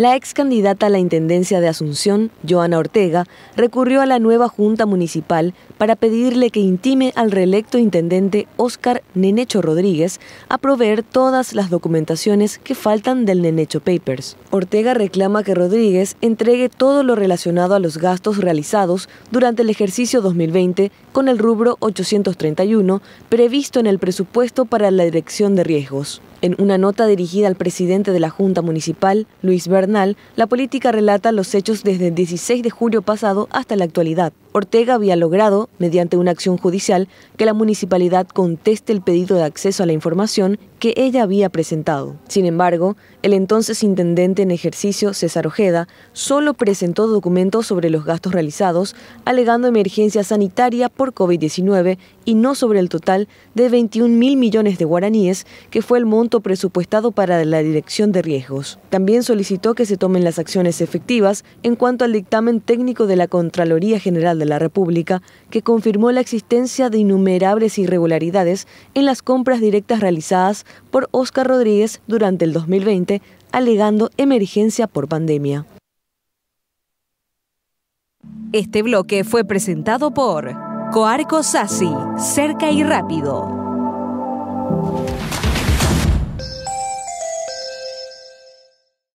La ex candidata a la Intendencia de Asunción, Joana Ortega, recurrió a la nueva Junta Municipal para pedirle que intime al reelecto intendente Óscar Nenecho Rodríguez a proveer todas las documentaciones que faltan del Nenecho Papers. Ortega reclama que Rodríguez entregue todo lo relacionado a los gastos realizados durante el ejercicio 2020 con el rubro 831 previsto en el presupuesto para la dirección de riesgos. En una nota dirigida al presidente de la Junta Municipal, Luis Bernal, la política relata los hechos desde el 16 de julio pasado hasta la actualidad. Ortega había logrado, mediante una acción judicial, que la municipalidad conteste el pedido de acceso a la información que ella había presentado. Sin embargo, el entonces intendente en ejercicio, César Ojeda, solo presentó documentos sobre los gastos realizados, alegando emergencia sanitaria por COVID-19 y no sobre el total de 21 mil millones de guaraníes, que fue el monto presupuestado para la dirección de riesgos. También solicitó que se tomen las acciones efectivas en cuanto al dictamen técnico de la Contraloría General de la República, que confirmó la existencia de innumerables irregularidades en las compras directas realizadas por Óscar Rodríguez durante el 2020, alegando emergencia por pandemia. Este bloque fue presentado por Coarco sasi cerca y rápido.